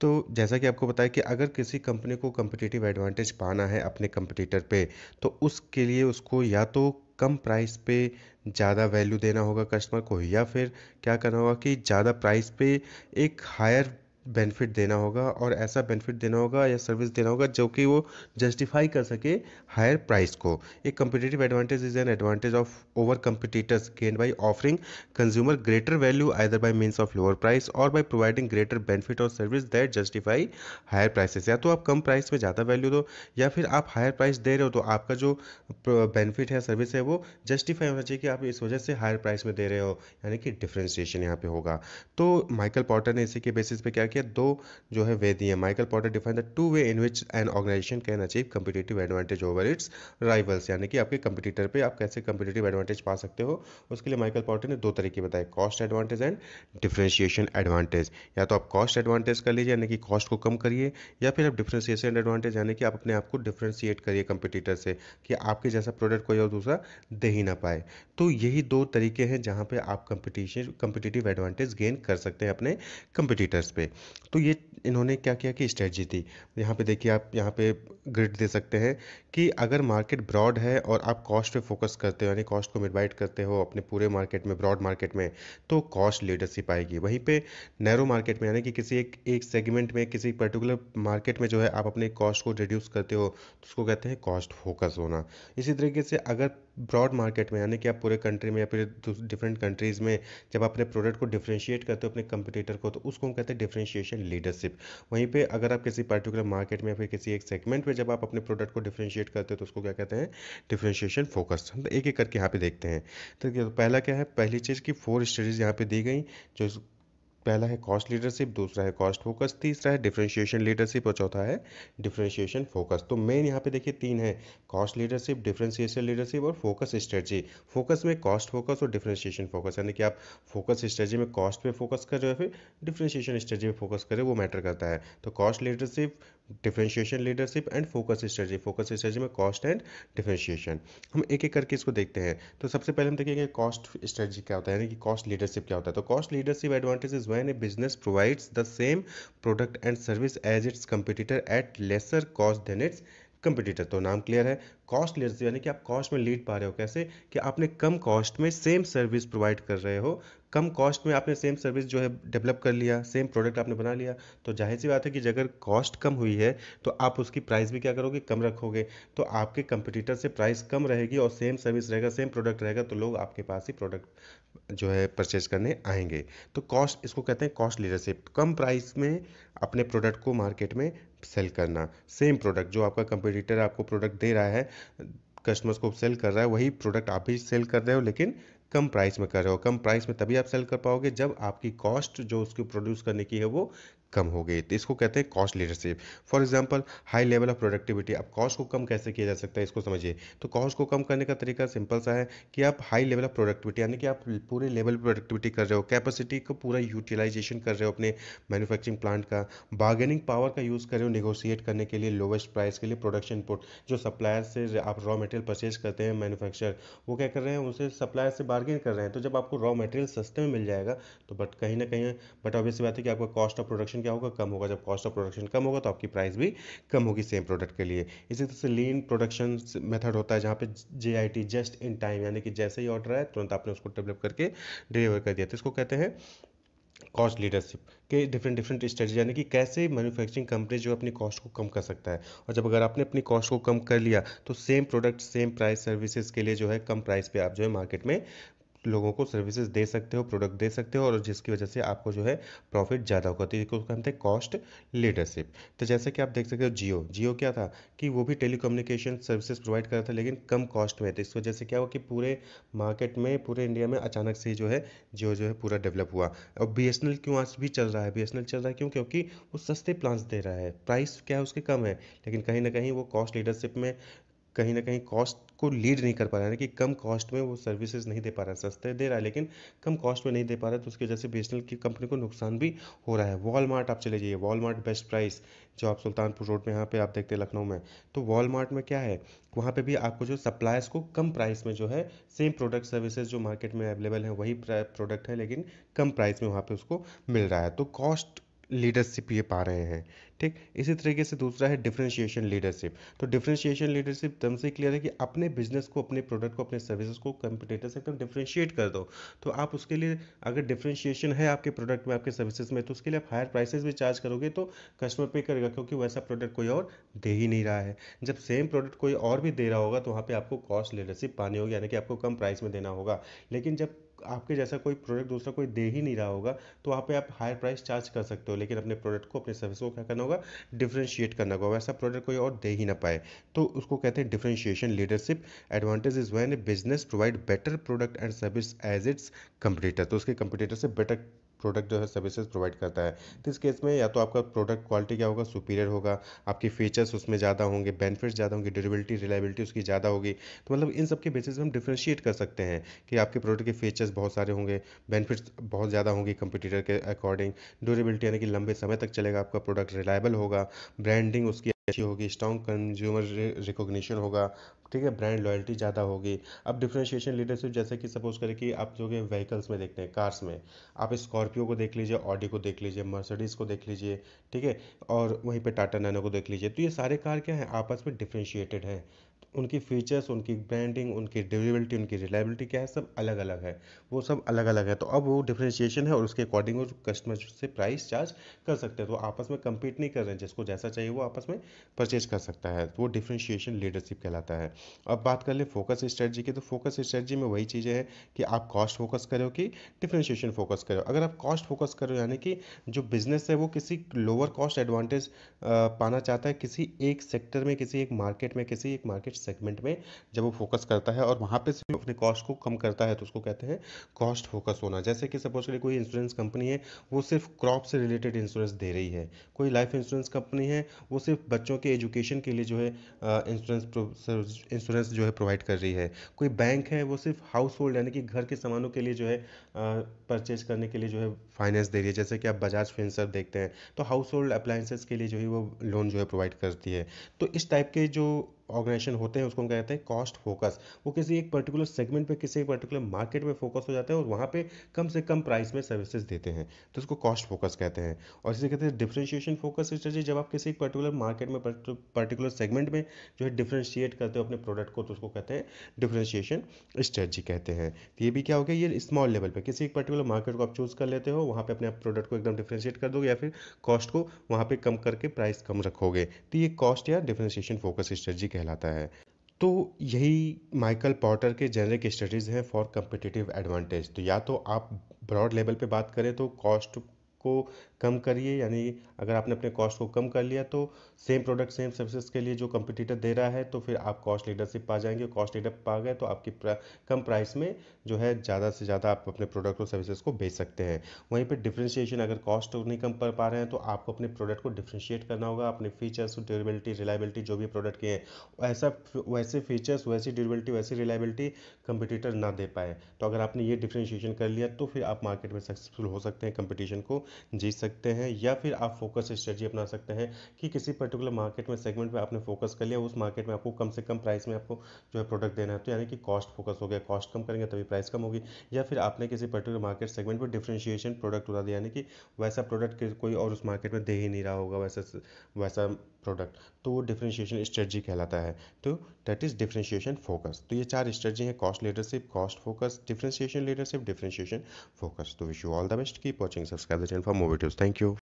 तो जैसा कि आपको बताया कि अगर किसी कंपनी को कम्पिटिटिव एडवांटेज पाना है अपने कंपटीटर पे तो उसके लिए उसको या तो कम प्राइस पे ज़्यादा वैल्यू देना होगा कस्टमर को या फिर क्या करना होगा कि ज़्यादा प्राइस पे एक हायर बेनिफिट देना होगा और ऐसा बेनिफिट देना होगा या सर्विस देना होगा जो कि वो जस्टिफाई कर सके हायर प्राइस को एक competitive advantage is an advantage of over competitors gain by offering consumer greater value either by means of lower price और बाई प्रोवाइडिंग ग्रेटर बेनिफिट और service that justify higher prices या तो आप कम price में ज़्यादा value दो या फिर आप हायर प्राइस दे रहे हो तो आपका जो बेनिफिट है सर्विस है वो जस्टिफाई होना चाहिए कि आप इस वजह से हायर प्राइस में दे रहे हो यानी कि डिफ्रेंसिएशन यहाँ पे होगा तो माइकल पॉटर ने इसी के बेसिस पे क्या किया दो जो है वे दिए Michael Porter define the two way in which an organization can achieve competitive advantage over its rivals यानी कि आपके कंपिटेटर पे आप कैसे कम्पिटेटिव एडवांटेज पा सकते हो उसके लिए माइकल पॉटर ने दो तरीके बताए cost advantage and differentiation advantage या तो आप कॉस्ट एडवांटेज कर लीजिए यानी कि कॉस्ट को कम करिए या फिर आप डिफ्रेंशिएशन एडवांटेज यानी कि आप अपने आप को डिफ्रेंशिएट करिए कंपिटेटर से कि आपके जैसा प्रोडक्ट कोई और दूसरा दे ही ना पाए तो यही दो तरीके हैं जहाँ पे आप कंपटीशन कंपिटेटिव एडवांटेज गेन कर सकते हैं अपने कंपिटिटर्स पे तो ये इन्होंने क्या किया कि स्ट्रेटजी थी यहाँ पे देखिए आप यहाँ पे ग्रिड दे सकते हैं कि अगर मार्केट ब्रॉड है और आप कॉस्ट पे फोकस करते हो यानी कॉस्ट को मिडवाइट करते हो अपने पूरे मार्केट में ब्रॉड मार्केट में तो कॉस्ट लीडरशिप आएगी वहीं पे नैरो मार्केट में यानी कि किसी एक एक सेगमेंट में किसी पर्टिकुलर मार्केट में जो है आप अपने कॉस्ट को रिड्यूस करते हो तो उसको कहते हैं कॉस्ट फोकस होना इसी तरीके से अगर ब्रॉड मार्केट में यानी कि आप पूरे कंट्री में या फिर डिफरेंट कंट्रीज़ में जब अपने प्रोडक्ट को डिफ्रेंशिएट करते हो अपने कंपटीटर को तो उसको हम कहते हैं डिफ्रेंशिएशन लीडरशिप वहीं पे अगर आप किसी पर्टिकुलर मार्केट में या फिर किसी एक सेगमेंट में जब आप अपने प्रोडक्ट को डिफ्रेंशिएट करते हो तो उसको क्या कहते हैं डिफ्रेंशिएशन फोकस तो एक एक करके यहाँ पे देखते हैं तो, तो पहला क्या है पहली चीज़ की फोर स्टडीज़ यहाँ पर दी गई जो पहला है कॉस्ट लीडरशिप दूसरा है कॉस्ट फोकस तीसरा है डिफ्रेंशिएशन लीडरशिप और चौथा है डिफ्रेंशिएशन फोकस तो मेन यहाँ पे देखिए तीन है कॉस्ट लीडरशिप डिफ्रेंशिएशन लीडरशिप और फोकस स्ट्रेटजी फोकस में कॉस्ट फोकस और डिफ्रेंशिएशन फोकस यानी कि आप फोकस स्ट्रेटजी में कॉस्ट पे फोकस कर रहे हो फिर डिफ्रेंशिएशन स्ट्रेटजी पर फोकस करें वो मैटर करता है तो cost leadership differentiation leadership and focus strategy focus strategy में कॉस्ट एंड डिफ्रेंशिएशन हम एक एक करके इसको देखते हैं तो सबसे पहले हम देखेंगे कॉस्ट स्ट्रेटजी क्या होता है यानी कि कॉस्ट लीडरशिप क्या होता है तो cost leadership advantage when a business provides the same product and service as its competitor at lesser cost than its competitor तो नाम क्लियर है कॉस्ट लीडरशिप यानी कि आप कॉस्ट में लीड पा रहे हो कैसे कि आपने कम कॉस्ट में सेम सर्विस प्रोवाइड कर रहे हो कम कॉस्ट में आपने सेम सर्विस जो है डेवलप कर लिया सेम प्रोडक्ट आपने बना लिया तो जाहिर सी बात है कि अगर कॉस्ट कम हुई है तो आप उसकी प्राइस भी क्या करोगे कम रखोगे तो आपके कंपटीटर से प्राइस कम रहेगी और सेम सर्विस रहेगा सेम प्रोडक्ट रहेगा तो लोग आपके पास ही प्रोडक्ट जो है परचेज करने आएंगे तो कॉस्ट इसको कहते हैं कॉस्ट लीडरशिप कम प्राइस में अपने प्रोडक्ट को मार्केट में सेल करना सेम प्रोडक्ट जो आपका कंपटीटर आपको प्रोडक्ट दे रहा है कस्टमर्स को सेल कर रहा है वही प्रोडक्ट आप भी सेल कर रहे हो लेकिन कम प्राइस में कर रहे हो कम प्राइस में तभी आप सेल कर पाओगे जब आपकी कॉस्ट जो उसको प्रोड्यूस करने की है वो कम हो गई तो इसको कहते हैं cost leadership for example high level of productivity अब कॉस्ट को कम कैसे किया जा सकता है इसको समझिए तो कॉस्ट को कम करने का तरीका सिंपल सा है कि आप हाई लेवल ऑफ प्रोडक्टिविटी यानी कि आप पूरे लेवल प्रोडक्टिविटी कर रहे हो कैपेसिटी को पूरा यूटिलाइजेशन कर रहे हो अपने मैन्युफैक्चरिंग प्लांट का बार्गेनिंग पावर का यूज़ कर रहे हो निगोशिएट करने के लिए लोवेस्ट प्राइस के लिए प्रोडक्शन इनपुट जो सप्लायर से आप रॉ मटेरियल परचेज करते हैं मैनुफैक्चर वो क्या कर रहे हैं उसे सप्लायर से बार्गेन कर रहे हैं तो जब आपको रॉ मटेरियल सस्ते में मिल जाएगा तो बट कहीं ना कहीं बट ऑब्वियसली बात है कि आपका कॉस्ट ऑफ प्रोडक्शन प्रोडक्शन क्या होगा कम होगा जब कॉस्ट ऑफ प्रोडक्शन कम होगा तो आपकी प्राइस भी कम होगी सेम प्रोडक्ट के लिए इसी तरह से लीन प्रोडक्शन मेथड होता है जहाँ पे जे जस्ट इन टाइम यानी कि जैसे ही ऑर्डर आए तुरंत आपने उसको डेवलप करके डिलीवर कर दिया तो इसको कहते हैं कॉस्ट लीडरशिप के डिफरेंट डिफरेंट स्ट्रेटजी यानी कि कैसे मैन्युफैक्चरिंग कंपनी जो अपनी कॉस्ट को कम कर सकता है और जब अगर आपने अपनी कॉस्ट को कम कर लिया तो same product same price services के लिए जो है कम प्राइस पे आप जो है मार्केट में लोगों को सर्विसेज दे सकते हो प्रोडक्ट दे सकते हो और जिसकी वजह से आपको जो है प्रॉफिट ज़्यादा होगा तो इसको कहते हैं कॉस्ट लीडरशिप तो जैसे कि आप देख सकते हो जियो जियो क्या था कि वो भी टेलीकम्युनिकेशन सर्विसेज प्रोवाइड कर रहा था लेकिन कम कॉस्ट में तो इस वजह से क्या हुआ कि पूरे मार्केट में पूरे इंडिया में अचानक से जो है जियो जो है पूरा डेवलप हुआ और बी एस एन एल क्यों आज भी चल रहा है बी एस एन एल चल रहा है क्यों क्योंकि वो सस्ते प्लान्स दे रहा है प्राइस क्या है उसके कम है लेकिन कहीं ना कहीं वो कॉस्ट लीडरशिप में कहीं ना कहीं कॉस्ट को लीड नहीं कर पा रहा है कि कम कॉस्ट में वो सर्विसेज नहीं दे पा रहा है सस्ते दे रहा है लेकिन कम कॉस्ट में नहीं दे पा रहा है तो उसकी वजह से बीएसएनएल की कंपनी को नुकसान भी हो रहा है वॉलमार्ट आप चले जाइए वॉलमार्ट बेस्ट प्राइस जो आप सुल्तानपुर रोड में यहाँ पे आप देखते हैं लखनऊ में तो वॉलमार्ट में क्या है वहाँ पे भी आपको जो सप्लायर्स को कम प्राइस में जो है सेम प्रोडक्ट सर्विसेज जो मार्केट में अवेलेबल है वही प्रोडक्ट है लेकिन कम प्राइस में वहाँ पे उसको मिल रहा है तो कॉस्ट लीडरशिप ये पा रहे हैं ठीक इसी तरीके से दूसरा है डिफ्रेंशिएशन लीडरशिप तो डिफ्रेंशिएशन लीडरशिप दम से क्लियर है कि अपने बिजनेस को अपने प्रोडक्ट को अपने सर्विसेज को कंपिटेटर से एकदम डिफ्रेंशिएट कर दो तो आप उसके लिए अगर डिफ्रेंशिएशन है आपके प्रोडक्ट में आपके सर्विसेज में तो उसके लिए आप हायर प्राइसेस भी चार्ज करोगे तो कस्टमर पे करेगा क्योंकि वैसा प्रोडक्ट कोई और दे ही नहीं रहा है जब सेम प्रोडक्ट कोई और भी दे रहा होगा तो वहाँ पर आपको कॉस्ट लीडरशिप पानी होगी यानी कि आपको कम प्राइस में देना होगा लेकिन जब आपके जैसा कोई प्रोडक्ट दूसरा कोई दे ही नहीं रहा होगा तो वहाँ पे आप हायर प्राइस चार्ज कर सकते हो लेकिन अपने प्रोडक्ट को अपने सर्विस को क्या करना होगा डिफ्रेंशिएट करना होगा वैसा प्रोडक्ट कोई और दे ही ना पाए तो उसको कहते हैं differentiation leadership advantage is when a business provide better product and service as its competitor तो उसके कंपटीटर से बेटर प्रोडक्ट जो है सर्विसेज प्रोवाइड करता है तो इस केस में या तो आपका प्रोडक्ट क्वालिटी क्या होगा सुपीरियर होगा आपकी फीचर्स उसमें ज़्यादा होंगे बेनिफिट्स ज़्यादा होंगे ड्यूरेबिलिटी रिलायबिलिटी उसकी ज़्यादा होगी तो मतलब इन सब के बेसिस हम डिफ्रेंशिएट कर सकते हैं कि आपके प्रोडक्ट के फीचर्स बहुत सारे होंगे बेनिफिट्स बहुत ज़्यादा होंगे कंपटीटर के अकॉर्डिंग ड्यूरेबिलिटी यानी कि लंबे समय तक चलेगा आपका प्रोडक्ट रिलायबल होगा ब्रांडिंग उसकी अच्छी होगी स्ट्रॉन्ग कंज्यूमर रिकॉग्निशन होगा ठीक है ब्रांड लॉयल्टी ज़्यादा होगी अब डिफ्रेंशिएशन लीडरशिप जैसे कि सपोज करें कि आप जो है व्हीकल्स में देखते हैं कार्स में आप स्कॉर्पियो को देख लीजिए ऑडी को देख लीजिए मर्सडीज़ को देख लीजिए ठीक है और वहीं पे टाटा नैनो को देख लीजिए तो ये सारे कार क्या हैं आपस में डिफ्रेंशिएटेड हैं उनकी फीचर्स उनकी ब्रांडिंग उनकी ड्यूरेबिलिटी उनकी रिलायबिलिटी क्या है सब अलग अलग है वो सब अलग अलग है तो अब वो डिफ्रेंशिएशन है और उसके अकॉर्डिंग वो कस्टमर से प्राइस चार्ज कर सकते हैं तो आपस में कम्पीट नहीं कर रहे हैं जिसको जैसा चाहिए वो आपस में परचेज कर सकता है तो वो डिफ्रेंशिएशन लीडरशिप कहलाता है अब बात कर ले फोकस स्ट्रेटजी की तो फोकस स्ट्रेटजी में वही चीज़ें हैं कि आप कॉस्ट फोकस करो कि डिफ्रेंशिएशन फोकस करो अगर आप कॉस्ट फोकस करो यानी कि जो बिज़नेस है वो किसी लोअर कॉस्ट एडवांटेज पाना चाहता है किसी एक सेक्टर में किसी एक मार्केट में किसी एक मार्केट मार्केट सेगमेंट में जब वो फोकस करता है और वहाँ पे से अपने कॉस्ट को कम करता है तो उसको कहते हैं कॉस्ट फोकस होना जैसे कि सपोज के लिए कोई इंश्योरेंस कंपनी है वो सिर्फ क्रॉप से रिलेटेड इंश्योरेंस दे रही है कोई लाइफ इंश्योरेंस कंपनी है वो सिर्फ बच्चों के एजुकेशन के लिए जो है इंश्योरेंस इंश्योरेंस जो है प्रोवाइड कर रही है कोई बैंक है वो सिर्फ हाउस होल्ड यानी कि घर के सामानों के लिए जो है परचेज करने के लिए जो है फाइनेंस दे रही है जैसे कि आप बजाज फिंसर देखते हैं तो हाउस होल्ड अप्लाइंसेस के लिए जो है वो लोन जो है प्रोवाइड करती है तो इस टाइप के जो ऑर्गेनाइजेशन होते हैं उसको हम कहते हैं कॉस्ट फोकस वो किसी एक पर्टिकुलर सेगमेंट पे किसी एक पर्टिकुलर मार्केट में फोकस हो जाते हैं और वहाँ पे कम से कम प्राइस में सर्विसेज देते हैं तो उसको कॉस्ट फोकस कहते हैं और इसे कहते हैं डिफ्रेंशिएशन फोकस स्ट्रेटेजी जब आप किसी एक पर्टिकुलर मार्केट में पर्टिकुलर सेगमेंट में जो है डिफ्रेंशिएट करते हो अपने प्रोडक्ट को तो उसको कहते हैं डिफ्रेंशिएशन स्ट्रेटजी कहते हैं तो ये भी क्या हो गया ये स्मॉल लेवल पर किसी एक पर्टिकुलर मार्केट को आप चूज़ कर लेते हो वहाँ पर अपने प्रोडक्ट को एकदम डिफ्रेंशिएट कर दोगे या फिर कॉस्ट को वहाँ पर कम करके प्राइस कम रखोगे तो ये कॉस्ट या डिफ्रेंशिएशन फोकस स्ट्रेटजी कहते कहलाता है तो यही माइकल पॉटर के जेनरिक स्टडीज़ हैं फॉर कम्पिटिटिव एडवांटेज तो या तो आप ब्रॉड लेवल पे बात करें तो कॉस्ट को कम करिए यानी अगर आपने अपने कॉस्ट को कम कर लिया तो सेम प्रोडक्ट सेम सर्विसेज के लिए जो कंपटीटर दे रहा है तो फिर आप कॉस्ट लीडरशिप पा जाएंगे कॉस्ट लीडर पा गए तो आपकी प्रा, कम प्राइस में जो है ज़्यादा से ज़्यादा आप अपने प्रोडक्ट और सर्विसेज को बेच सकते हैं वहीं पर डिफ्रेंशिएशन अगर कॉस्ट नहीं कम कर पा रहे हैं तो आपको अपने प्रोडक्ट को डिफ्रेंशिएट करना होगा अपने फीचर्स ड्यूरेबिलिटी रिलायबिलिटी जो भी प्रोडक्ट के हैं ऐसा वैसे फीचर्स वैसी ड्यूरेबिलिटी वैसी रिलायबिलिटी कंपटीटर ना दे पाए तो अगर आपने ये डिफ्रेंशिएशन कर लिया तो फिर आप मार्केट में सक्सेसफुल हो सकते हैं कंपटीशन को जीत सकते हैं या फिर आप फोकस स्ट्रेटजी अपना सकते हैं कि किसी पर्टिकुलर मार्केट में सेगमेंट में आपने फोकस कर लिया उस मार्केट में आपको कम से कम प्राइस में आपको जो है प्रोडक्ट देना है तो यानी कि कॉस्ट फोकस हो गया कॉस्ट कम करेंगे तभी प्राइस कम होगी या फिर आपने किसी पर्टिकुलर मार्केट सेगमेंट पर डिफ्रेंशिएशन प्रोडक्ट उड़ा दिया यानी कि वैसा प्रोडक्ट कोई और उस मार्केट में दे ही नहीं रहा होगा वैसा वैसा प्रोडक्ट तो वो डिफ्रेंशिएशन स्ट्रेटजी कहलाता है तो दैट इज़ डिफ्रेंशिएशन फोकस तो ये चार स्ट्रेटजी हैं cost leadership cost focus differentiation leadership differentiation focus तो wish you all the best keep watching subscribe the channel and for more videos thank you